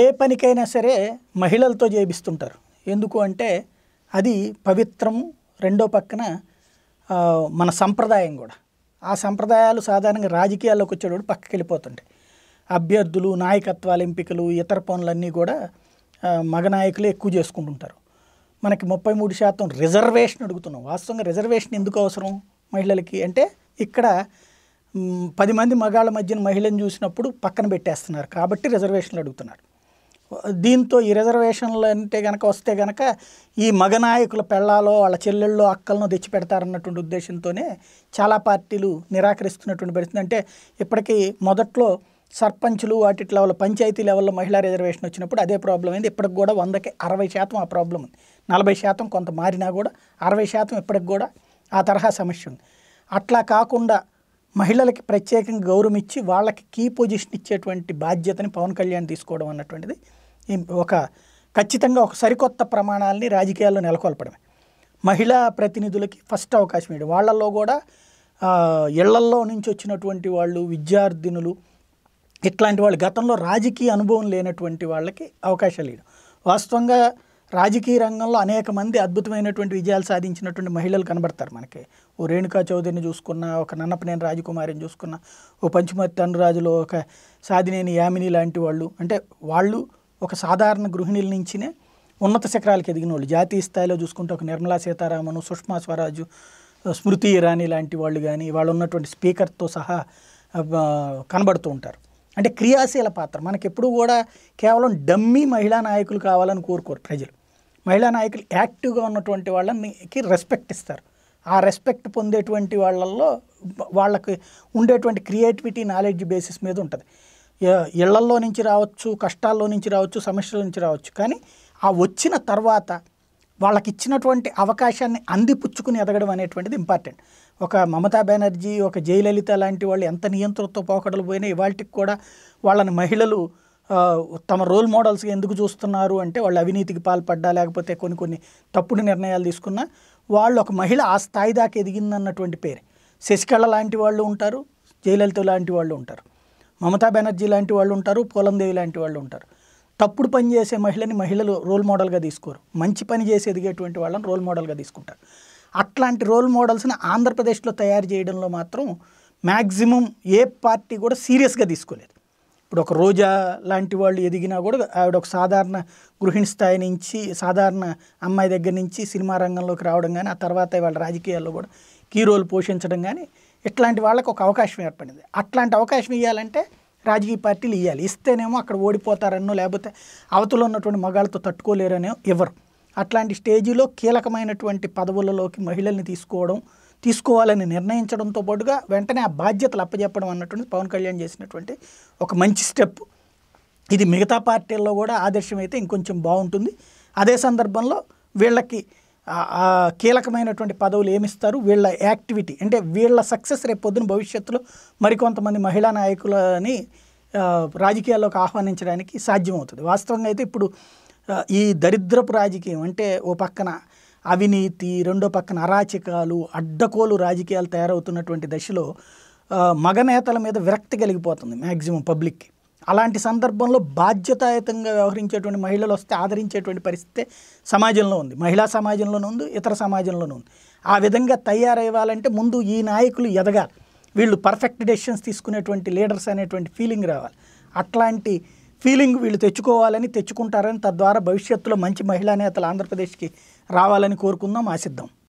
ఏ పనికైనా సరే మహిళలతో చేపిస్తుంటారు ఎందుకు అంటే అది పవిత్రం రెండో పక్కన మన సంప్రదాయం కూడా ఆ సంప్రదాయాలు సాధారణంగా రాజకీయాల్లోకి వచ్చేటప్పుడు పక్కకి వెళ్ళిపోతుంటాయి అభ్యర్థులు నాయకత్వాల ఎంపికలు ఇతర పనులన్నీ కూడా మగ నాయకులు ఎక్కువ చేసుకుంటుంటారు మనకి ముప్పై మూడు శాతం రిజర్వేషన్ అడుగుతున్నాం వాస్తవంగా రిజర్వేషన్ ఎందుకు అవసరం మహిళలకి అంటే ఇక్కడ పది మంది మగాళ్ళ మధ్యన మహిళను చూసినప్పుడు పక్కన పెట్టేస్తున్నారు కాబట్టి రిజర్వేషన్లు అడుగుతున్నారు దీంతో ఈ రిజర్వేషన్లు అంటే కనుక వస్తే కనుక ఈ మగ నాయకుల పెళ్ళాలో వాళ్ళ చెల్లెళ్ళు అక్కలను తెచ్చి పెడతారన్నటువంటి ఉద్దేశంతోనే చాలా పార్టీలు నిరాకరిస్తున్నటువంటి పరిస్థితి అంటే ఇప్పటికీ మొదట్లో సర్పంచులు వాటి లెవెల్ పంచాయతీ లెవెల్లో మహిళా రిజర్వేషన్ వచ్చినప్పుడు అదే ప్రాబ్లం అయింది ఇప్పటికి కూడా వందకి అరవై శాతం ఆ ప్రాబ్లం ఉంది నలభై శాతం కొంత మారినా కూడా అరవై శాతం ఇప్పటికి కూడా ఆ తరహా సమస్య ఉంది అట్లా కాకుండా మహిళలకి ప్రత్యేకంగా గౌరవం ఇచ్చి వాళ్ళకి కీ పొజిషన్ ఇచ్చేటువంటి బాధ్యతని పవన్ కళ్యాణ్ తీసుకోవడం అన్నటువంటిది ఒక ఖచ్చితంగా ఒక సరికొత్త ప్రమాణాలని రాజకీయాల్లో నెలకొల్పడమే మహిళా ప్రతినిధులకి ఫస్ట్ అవకాశం ఇవ్వడం వాళ్ళల్లో కూడా ఇళ్లల్లో నుంచి వచ్చినటువంటి వాళ్ళు విద్యార్థినులు ఇట్లాంటి వాళ్ళు గతంలో రాజకీయ అనుభవం లేనటువంటి వాళ్ళకి అవకాశాలు ఇవ్వడం వాస్తవంగా రాజకీయ రంగంలో అనేక మంది అద్భుతమైనటువంటి విజయాలు సాధించినటువంటి మహిళలు కనబడతారు మనకి ఓ రేణుకా చౌదరిని చూసుకున్న ఒక నన్నపనేని రాజకుమారిని చూసుకున్న ఓ పంచమతి తనురాజులో ఒక సాధినేని యామిని లాంటి వాళ్ళు అంటే వాళ్ళు ఒక సాధారణ గృహిణుల నుంచినే ఉన్నత శిఖరాలకు ఎదిగిన వాళ్ళు జాతీయ స్థాయిలో చూసుకుంటే ఒక నిర్మలా సీతారామను సుష్మా స్వరాజు స్మృతి ఇరానీ లాంటి వాళ్ళు కానీ వాళ్ళు ఉన్నటువంటి స్పీకర్తో సహా కనబడుతూ ఉంటారు అంటే క్రియాశీల పాత్ర ఎప్పుడు కూడా కేవలం డమ్మీ మహిళా నాయకులు కావాలని కోరుకోరు ప్రజలు మహిళా నాయకులు యాక్టివ్గా ఉన్నటువంటి వాళ్ళకి రెస్పెక్ట్ ఇస్తారు ఆ రెస్పెక్ట్ పొందేటువంటి వాళ్ళల్లో వాళ్ళకి ఉండేటువంటి క్రియేటివిటీ నాలెడ్జ్ బేసిస్ మీద ఉంటుంది ఇళ్లల్లో నుంచి రావచ్చు కష్టాల్లో నుంచి రావచ్చు సమస్యల నుంచి రావచ్చు కానీ ఆ వచ్చిన తర్వాత వాళ్ళకి ఇచ్చినటువంటి అవకాశాన్ని అందిపుచ్చుకుని ఎదగడం అనేటువంటిది ఇంపార్టెంట్ ఒక మమతా బెనర్జీ ఒక జయలలిత లాంటి వాళ్ళు ఎంత నియంత్రణతో పోకడలు పోయినా ఇవాళకి కూడా వాళ్ళని మహిళలు తమ రోల్ మోడల్స్గా ఎందుకు చూస్తున్నారు అంటే వాళ్ళు అవినీతికి పాల్పడ్డా లేకపోతే కొన్ని కొన్ని తప్పుడు నిర్ణయాలు తీసుకున్నా వాళ్ళు ఒక మహిళ ఆ స్థాయి దాకా ఎదిగిందన్నటువంటి పేరు శశికళ లాంటి వాళ్ళు ఉంటారు జయలలిత లాంటి వాళ్ళు ఉంటారు మమతా బెనర్జీ లాంటి వాళ్ళు ఉంటారు పోలందేవి లాంటి వాళ్ళు ఉంటారు తప్పుడు పని చేసే మహిళని మహిళలు రోల్ మోడల్గా తీసుకోరు మంచి పని చేసి ఎదిగేటువంటి వాళ్ళని రోల్ మోడల్గా తీసుకుంటారు అట్లాంటి రోల్ మోడల్స్ని ఆంధ్రప్రదేశ్లో తయారు చేయడంలో మాత్రం మ్యాక్సిమం ఏ పార్టీ కూడా సీరియస్గా తీసుకోలేదు ఇప్పుడు ఒక రోజా లాంటి వాళ్ళు ఎదిగినా కూడా ఆవిడ ఒక సాధారణ గృహిణి స్థాయి నుంచి సాధారణ అమ్మాయి దగ్గర నుంచి సినిమా రంగంలోకి రావడం కానీ ఆ తర్వాత వాళ్ళ రాజకీయాల్లో కూడా కీ రోల్ పోషించడం కానీ ఇట్లాంటి వాళ్ళకు ఒక అవకాశం ఏర్పడింది అట్లాంటి అవకాశం ఇవ్వాలంటే రాజకీయ పార్టీలు ఇవ్వాలి ఇస్తేనేమో అక్కడ ఓడిపోతారనో లేకపోతే అవతలు ఉన్నటువంటి మగాళ్ళతో తట్టుకోలేరనో ఇవ్వరు అట్లాంటి స్టేజీలో కీలకమైనటువంటి పదవులలోకి మహిళల్ని తీసుకోవడం తీసుకోవాలని నిర్ణయించడంతో పాటుగా వెంటనే ఆ బాధ్యతలు అప్పచెప్పడం అన్నటువంటి పవన్ కళ్యాణ్ చేసినటువంటి ఒక మంచి స్టెప్ ఇది మిగతా పార్టీల్లో కూడా ఆదర్శం అయితే ఇంకొంచెం బాగుంటుంది అదే సందర్భంలో వీళ్ళకి కీలకమైనటువంటి పదవులు ఏమిస్తారు వీళ్ళ యాక్టివిటీ అంటే వీళ్ళ సక్సెస్ రేపొద్దున భవిష్యత్తులో మరికొంతమంది మహిళా నాయకులని రాజకీయాల్లోకి ఆహ్వానించడానికి సాధ్యమవుతుంది వాస్తవంగా అయితే ఇప్పుడు ఈ దరిద్రపు రాజకీయం అంటే ఓ పక్కన అవినీతి రెండో పక్కన అరాచకాలు అడ్డకోలు రాజకీయాలు తయారవుతున్నటువంటి దశలో మగ నేతల మీద విరక్తి కలిగిపోతుంది మ్యాక్సిమం పబ్లిక్కి అలాంటి సందర్భంలో బాధ్యతాయుతంగా వ్యవహరించేటువంటి మహిళలు వస్తే ఆదరించేటువంటి పరిస్థితి సమాజంలో ఉంది మహిళా సమాజంలోనూ ఉంది ఇతర సమాజంలోనూ ఉంది ఆ విధంగా తయారయ్యాలంటే ముందు ఈ నాయకులు ఎదగాలి వీళ్ళు పర్ఫెక్ట్ డెసిషన్స్ తీసుకునేటువంటి లీడర్స్ అనేటువంటి ఫీలింగ్ రావాలి అట్లాంటి ఫీలింగ్ వీళ్ళు తెచ్చుకోవాలని తెచ్చుకుంటారని తద్వారా భవిష్యత్తులో మంచి మహిళా నేతలు ఆంధ్రప్రదేశ్కి రావాలని కోరుకుందాం ఆశిద్దాం